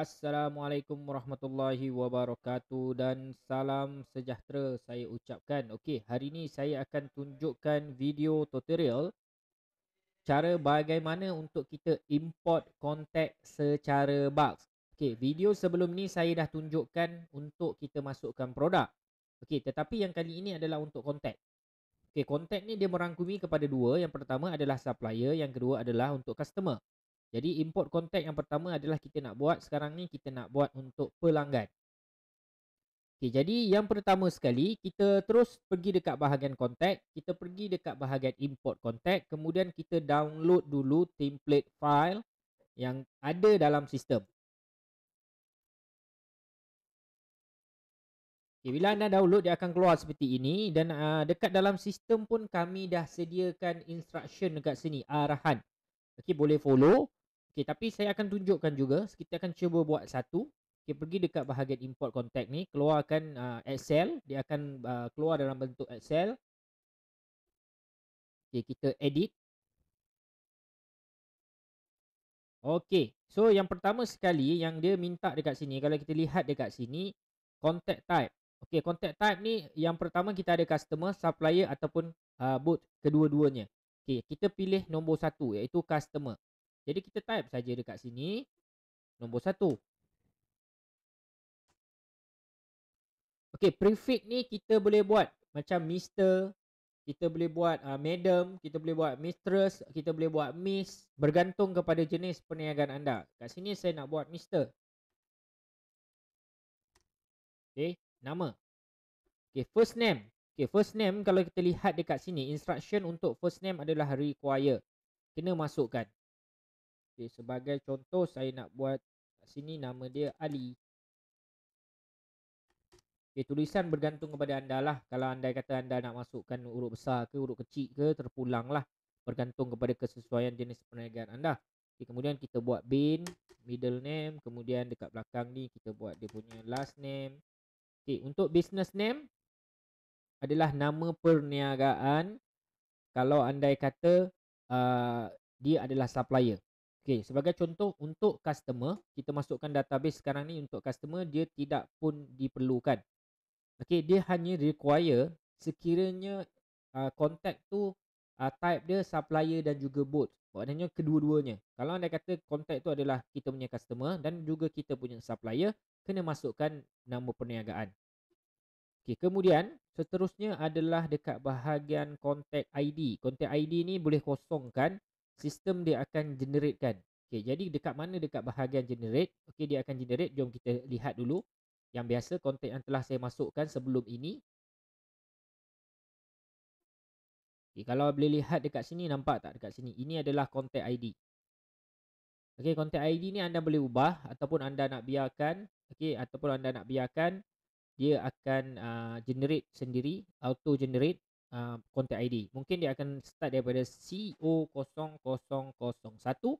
Assalamualaikum warahmatullahi wabarakatuh dan salam sejahtera saya ucapkan. Okey, hari ini saya akan tunjukkan video tutorial cara bagaimana untuk kita import kontak secara bulk. Okey, video sebelum ni saya dah tunjukkan untuk kita masukkan produk. Okey, tetapi yang kali ini adalah untuk kontak. Okey, kontak ni dia merangkumi kepada dua. Yang pertama adalah supplier, yang kedua adalah untuk customer. Jadi import contact yang pertama adalah kita nak buat sekarang ni kita nak buat untuk pelanggan. Okay, jadi yang pertama sekali kita terus pergi dekat bahagian contact, kita pergi dekat bahagian import contact, kemudian kita download dulu template file yang ada dalam sistem. Okay, bila anda download dia akan keluar seperti ini dan uh, dekat dalam sistem pun kami dah sediakan instruction dekat sini arahan. Okey boleh follow. Okay, tapi saya akan tunjukkan juga. Kita akan cuba buat satu. Okay, pergi dekat bahagian import contact ni. Keluarkan uh, Excel. Dia akan uh, keluar dalam bentuk Excel. Okay, kita edit. Okay, so yang pertama sekali yang dia minta dekat sini. Kalau kita lihat dekat sini, contact type. Okay, contact type ni yang pertama kita ada customer, supplier ataupun uh, boot kedua-duanya. Okay, kita pilih nombor satu iaitu customer. Jadi kita type saja dekat sini nombor satu. Okey, prefix ni kita boleh buat macam Mister, kita boleh buat uh, Madam, kita boleh buat Mistress, kita boleh buat Miss bergantung kepada jenis perniagaan anda. Kat sini saya nak buat Mister. Okey, nama. Okey, first name. Okey, first name kalau kita lihat dekat sini instruction untuk first name adalah require. Kena masukkan. Okay, sebagai contoh saya nak buat kat sini nama dia Ali. Okay, tulisan bergantung kepada anda lah. Kalau anda kata anda nak masukkan huruf besar ke huruf kecil ke terpulang lah. Bergantung kepada kesesuaian jenis perniagaan anda. Okay, kemudian kita buat bin, middle name. Kemudian dekat belakang ni kita buat dia punya last name. Okay, untuk business name adalah nama perniagaan. Kalau anda kata uh, dia adalah supplier. Okey, sebagai contoh untuk customer, kita masukkan database sekarang ni untuk customer, dia tidak pun diperlukan. Okey, dia hanya require sekiranya uh, contact tu uh, type dia supplier dan juga bot. Maknanya kedua-duanya. Kalau anda kata contact tu adalah kita punya customer dan juga kita punya supplier, kena masukkan nama perniagaan. Okey, kemudian seterusnya adalah dekat bahagian contact ID. Contact ID ni boleh kosongkan sistem dia akan generate kan. Okay, jadi dekat mana dekat bahagian generate, okay, dia akan generate. Jom kita lihat dulu yang biasa konten yang telah saya masukkan sebelum ini. Okay, kalau boleh lihat dekat sini, nampak tak dekat sini? Ini adalah konten ID. Okay, konten ID ni anda boleh ubah ataupun anda nak biarkan. Okay, ataupun anda nak biarkan. Dia akan uh, generate sendiri, auto generate uh, um, ID. Mungkin dia akan start daripada CO0001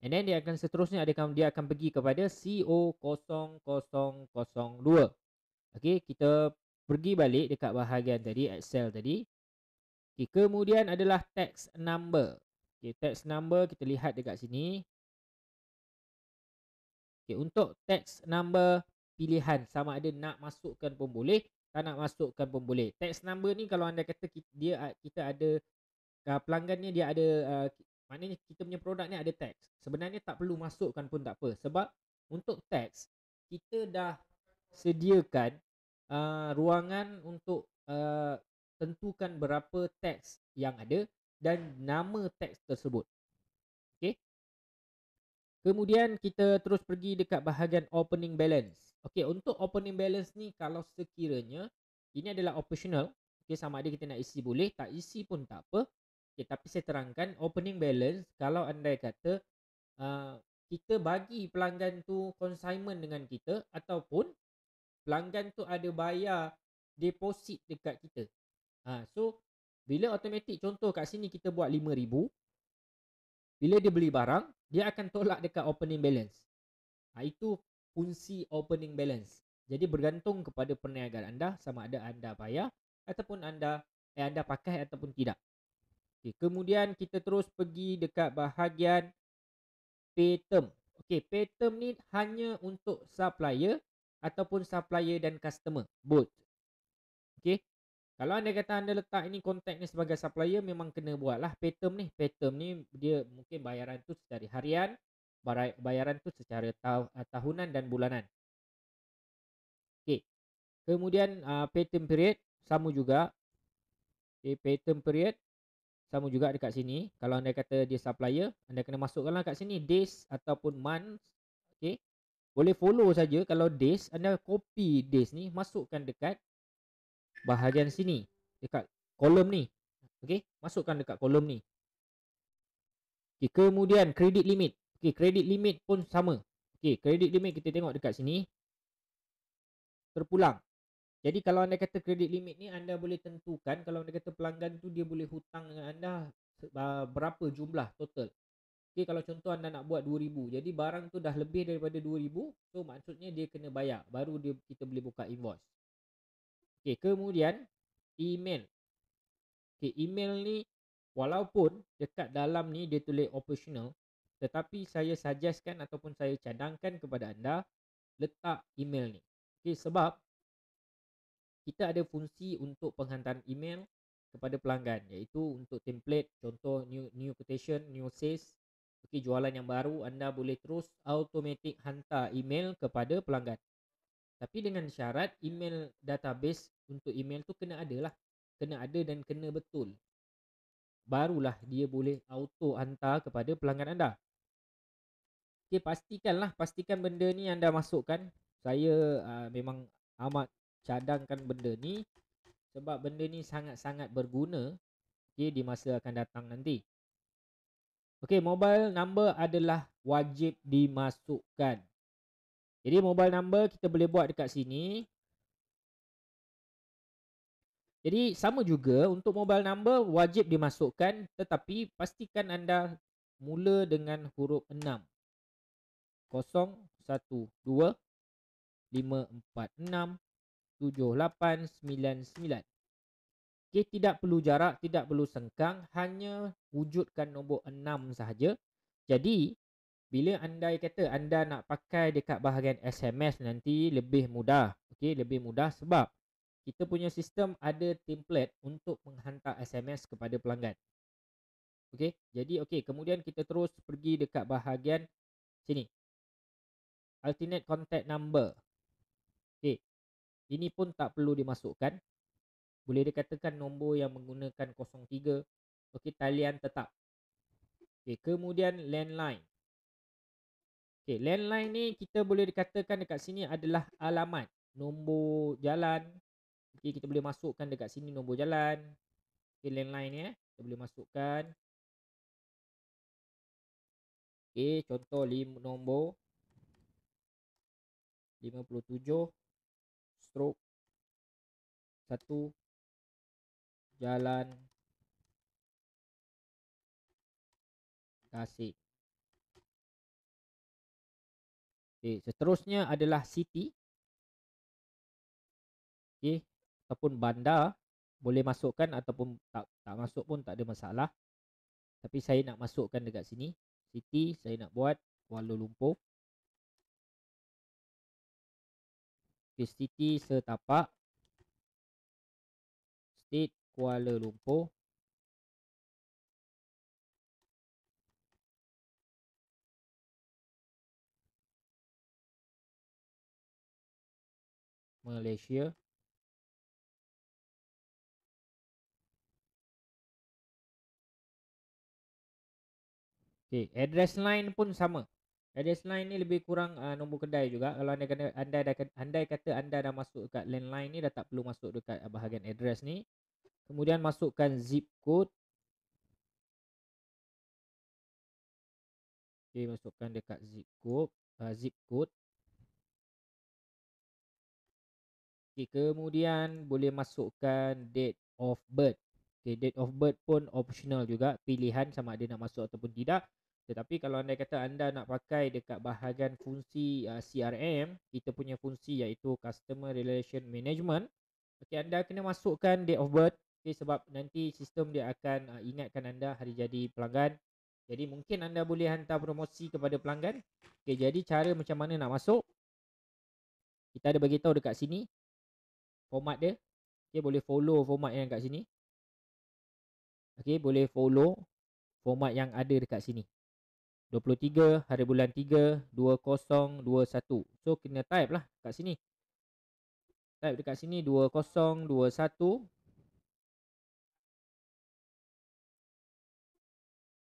and then dia akan seterusnya dia akan, dia akan pergi kepada CO0002. Okey, kita pergi balik dekat bahagian tadi Excel tadi. Okay, kemudian adalah text number. Okey, text number kita lihat dekat sini. Okey, untuk text number pilihan sama ada nak masukkan pun boleh tak nak masukkan pun boleh. Tax number ni kalau anda kata dia kita ada uh, ah, pelanggannya dia ada uh, maknanya kita punya produk ni ada tax. Sebenarnya tak perlu masukkan pun tak apa sebab untuk tax kita dah sediakan uh, ruangan untuk uh, tentukan berapa tax yang ada dan nama tax tersebut. Okey. Kemudian kita terus pergi dekat bahagian opening balance. Okey, untuk opening balance ni kalau sekiranya ini adalah optional, okey sama ada kita nak isi boleh, tak isi pun tak apa. Okey, tapi saya terangkan opening balance kalau anda kata uh, kita bagi pelanggan tu consignment dengan kita ataupun pelanggan tu ada bayar deposit dekat kita. Ha, so bila automatic contoh kat sini kita buat 5000 bila dia beli barang dia akan tolak dekat opening balance. Ha, itu kunci opening balance. Jadi bergantung kepada perniagaan anda sama ada anda bayar ataupun anda eh, anda pakai ataupun tidak. Okay, kemudian kita terus pergi dekat bahagian pay term. Okay, pay term ni hanya untuk supplier ataupun supplier dan customer both. Okay. Kalau anda kata anda letak ini kontak ni sebagai supplier memang kena buatlah pay term ni. Pay term ni dia mungkin bayaran tu secara harian bayaran tu secara ah, tahunan dan bulanan. Okey. Kemudian uh, ah, patent period sama juga. Okey, patent period sama juga dekat sini. Kalau anda kata dia supplier, anda kena masukkanlah kat sini days ataupun month. Okey. Boleh follow saja kalau days, anda copy days ni masukkan dekat bahagian sini dekat kolom ni. Okey, masukkan dekat kolom ni. Okay, kemudian credit limit. Okey, credit limit pun sama. Okey, credit limit kita tengok dekat sini. Terpulang. Jadi kalau anda kata credit limit ni anda boleh tentukan kalau anda kata pelanggan tu dia boleh hutang dengan anda berapa jumlah total. Okey, kalau contoh anda nak buat 2000. Jadi barang tu dah lebih daripada 2000, so maksudnya dia kena bayar baru dia kita boleh buka invoice. Okey, kemudian email. Okey, email ni walaupun dekat dalam ni dia tulis operational, tetapi saya suggestkan ataupun saya cadangkan kepada anda letak email ni. Okey sebab kita ada fungsi untuk penghantaran email kepada pelanggan iaitu untuk template contoh new new quotation, new sales, okey jualan yang baru anda boleh terus automatic hantar email kepada pelanggan. Tapi dengan syarat email database untuk email tu kena ada lah. Kena ada dan kena betul. Barulah dia boleh auto hantar kepada pelanggan anda. Okay, pastikanlah, pastikan benda ni anda masukkan. Saya uh, memang amat cadangkan benda ni sebab benda ni sangat-sangat berguna okay, di masa akan datang nanti. Okay, mobile number adalah wajib dimasukkan. Jadi mobile number kita boleh buat dekat sini. Jadi sama juga untuk mobile number wajib dimasukkan tetapi pastikan anda mula dengan huruf 6. 0125467899. Okey, tidak perlu jarak, tidak perlu sengkang, hanya wujudkan nombor 6 sahaja. Jadi, bila andai kata anda nak pakai dekat bahagian SMS nanti lebih mudah. Okey, lebih mudah sebab kita punya sistem ada template untuk menghantar SMS kepada pelanggan. Okey, jadi okey, kemudian kita terus pergi dekat bahagian sini, alternate contact number. Okey. Ini pun tak perlu dimasukkan. Boleh dikatakan nombor yang menggunakan 03 okey talian tetap. Okey, kemudian landline. Okey, landline ni kita boleh dikatakan dekat sini adalah alamat, nombor jalan. Okey, kita boleh masukkan dekat sini nombor jalan. Okey, landline ni eh, kita boleh masukkan. Okey, contoh lima nombor 57 stroke 1 jalan Tasik. Okey, seterusnya adalah city. Okey, ataupun bandar boleh masukkan ataupun tak tak masuk pun tak ada masalah. Tapi saya nak masukkan dekat sini. City saya nak buat Kuala Lumpur. Okay, city setapak. State Kuala Lumpur. Malaysia. Okay, address line pun sama. Address line ni lebih kurang uh, nombor kedai juga. Kalau anda kena anda dah andai kata anda dah masuk dekat landline ni dah tak perlu masuk dekat ah, bahagian address ni. Kemudian masukkan zip code. Okey, masukkan dekat zip code, uh, zip code. Okey, kemudian boleh masukkan date of birth. Okey, date of birth pun optional juga, pilihan sama ada nak masuk ataupun tidak. Tetapi kalau anda kata anda nak pakai dekat bahagian fungsi uh, CRM, kita punya fungsi iaitu Customer Relation Management, okay, anda kena masukkan date of birth okay, sebab nanti sistem dia akan uh, ingatkan anda hari jadi pelanggan. Jadi mungkin anda boleh hantar promosi kepada pelanggan. Okay, jadi cara macam mana nak masuk? Kita ada bagi tahu dekat sini format dia. Okay, boleh follow format yang dekat sini. Okay, boleh follow format yang ada dekat sini. 23 hari bulan 3 2021 so kena type lah kat sini type dekat sini 2021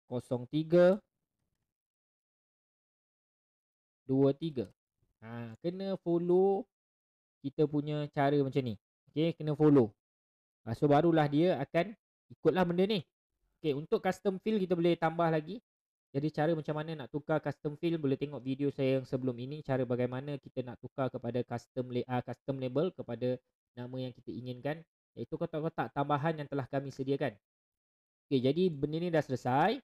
0323 Ha kena follow kita punya cara macam ni. Okey kena follow. Ha, so barulah dia akan ikutlah benda ni. Okey untuk custom fill kita boleh tambah lagi jadi cara macam mana nak tukar custom field boleh tengok video saya yang sebelum ini cara bagaimana kita nak tukar kepada custom uh, custom label kepada nama yang kita inginkan iaitu kotak-kotak tambahan yang telah kami sediakan. Okey jadi benda ni dah selesai.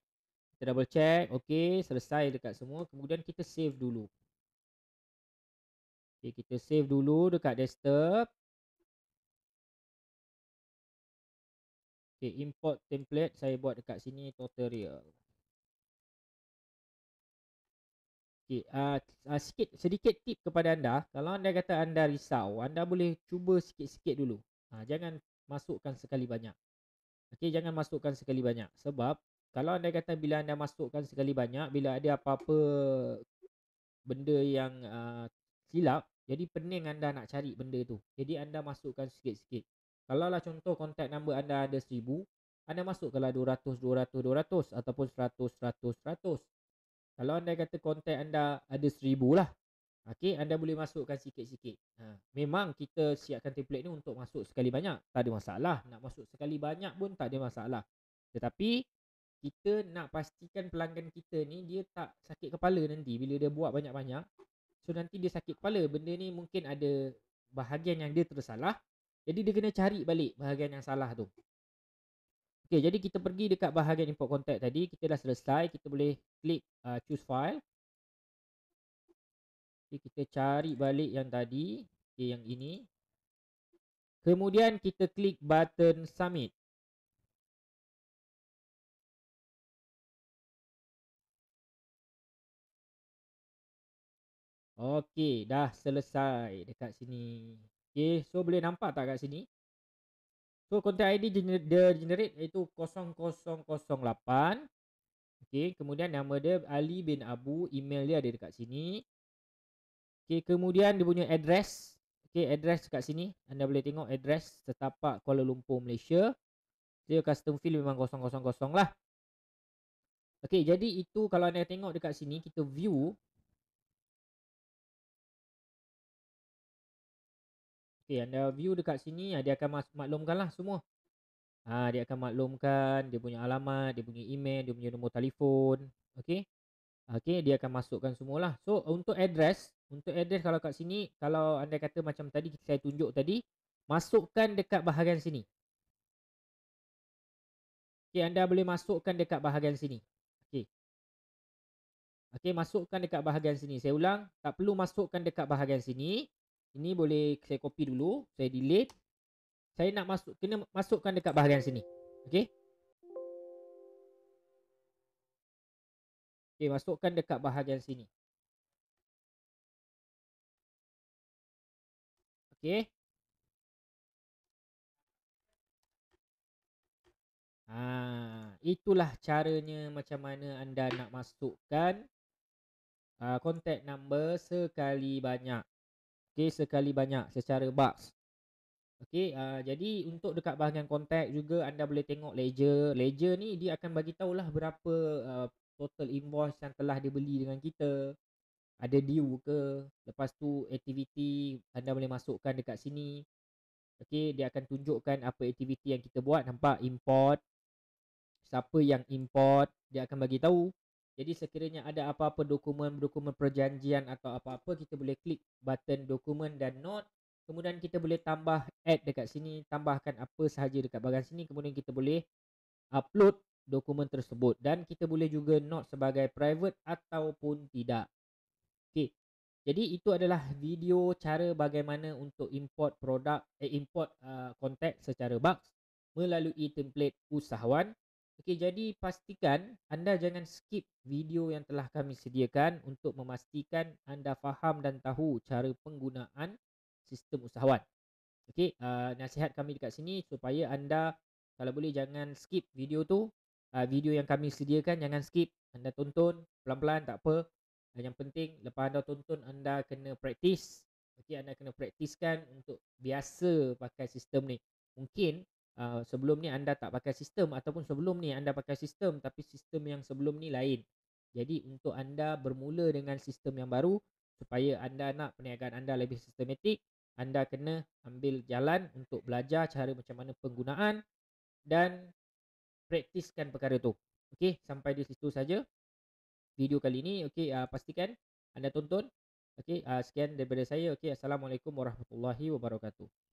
Kita double check. Okey selesai dekat semua. Kemudian kita save dulu. Okey kita save dulu dekat desktop. Okey import template saya buat dekat sini tutorial. Okay, uh, uh, ah, sikit, sedikit tip kepada anda. Kalau anda kata anda risau, anda boleh cuba sikit-sikit dulu. Uh, jangan masukkan sekali banyak. Okay, jangan masukkan sekali banyak. Sebab kalau anda kata bila anda masukkan sekali banyak, bila ada apa-apa benda yang uh, silap, jadi pening anda nak cari benda tu. Jadi anda masukkan sikit-sikit. Kalau lah contoh contact number anda ada seribu, anda masukkanlah 200, 200, 200 ataupun 100, 100, 100. Kalau anda kata konten anda ada seribu lah. Okay, anda boleh masukkan sikit-sikit. Ha. Memang kita siapkan template ni untuk masuk sekali banyak. Tak ada masalah. Nak masuk sekali banyak pun tak ada masalah. Tetapi kita nak pastikan pelanggan kita ni dia tak sakit kepala nanti bila dia buat banyak-banyak. So nanti dia sakit kepala. Benda ni mungkin ada bahagian yang dia tersalah. Jadi dia kena cari balik bahagian yang salah tu. Okey, jadi kita pergi dekat bahagian import contact tadi. Kita dah selesai. Kita boleh klik uh, choose file. Okay, kita cari balik yang tadi. Okey, yang ini. Kemudian kita klik button submit. Okey, dah selesai dekat sini. Okey, so boleh nampak tak kat sini? So content ID gener dia generate iaitu 0008. Okey, kemudian nama dia Ali bin Abu, email dia ada dekat sini. Okey, kemudian dia punya address. Okey, address dekat sini. Anda boleh tengok address setapak Kuala Lumpur Malaysia. Dia custom field memang 000 lah. Okey, jadi itu kalau anda tengok dekat sini kita view Okey, anda view dekat sini, ah, dia akan maklumkan lah semua. Ha, dia akan maklumkan dia punya alamat, dia punya email, dia punya nombor telefon. Okey. Okey, dia akan masukkan semualah. So, untuk address, untuk address kalau kat sini, kalau anda kata macam tadi saya tunjuk tadi, masukkan dekat bahagian sini. Okey, anda boleh masukkan dekat bahagian sini. Okey. Okey, masukkan dekat bahagian sini. Saya ulang, tak perlu masukkan dekat bahagian sini. Ini boleh saya copy dulu. Saya delete. Saya nak masuk. Kena masukkan dekat bahagian sini. Okay. Okay. Masukkan dekat bahagian sini. Okay. Ha, itulah caranya macam mana anda nak masukkan uh, contact number sekali banyak. Okey sekali banyak secara box. Okey uh, jadi untuk dekat bahagian kontak juga anda boleh tengok ledger. Ledger ni dia akan bagi tahulah berapa uh, total invoice yang telah dibeli dengan kita. Ada due ke? Lepas tu activity anda boleh masukkan dekat sini. Okey dia akan tunjukkan apa activity yang kita buat. Nampak import siapa yang import dia akan bagi tahu jadi sekiranya ada apa-apa dokumen-dokumen perjanjian atau apa-apa kita boleh klik button dokumen dan note kemudian kita boleh tambah add dekat sini tambahkan apa sahaja dekat bahagian sini kemudian kita boleh upload dokumen tersebut dan kita boleh juga note sebagai private ataupun tidak. Okey. Jadi itu adalah video cara bagaimana untuk import produk eh, import uh, contact secara bulk melalui template usahawan. Okey, jadi pastikan anda jangan skip video yang telah kami sediakan untuk memastikan anda faham dan tahu cara penggunaan sistem usahawan. Okey, uh, nasihat kami dekat sini supaya anda kalau boleh jangan skip video tu. Uh, video yang kami sediakan jangan skip. Anda tonton pelan-pelan tak apa. Dan ah, yang penting lepas anda tonton anda kena praktis. Okey, anda kena praktiskan untuk biasa pakai sistem ni. Mungkin Eh, sebelum ni anda tak pakai sistem ataupun sebelum ni anda pakai sistem tapi sistem yang sebelum ni lain. Jadi untuk anda bermula dengan sistem yang baru supaya anda nak perniagaan anda lebih sistematik, anda kena ambil jalan untuk belajar cara macam mana penggunaan dan praktiskan perkara tu. Okey, sampai di situ saja video kali ini. Okey, uh, eh, pastikan anda tonton. Okey, uh, eh, sekian daripada saya. Okey, assalamualaikum warahmatullahi wabarakatuh.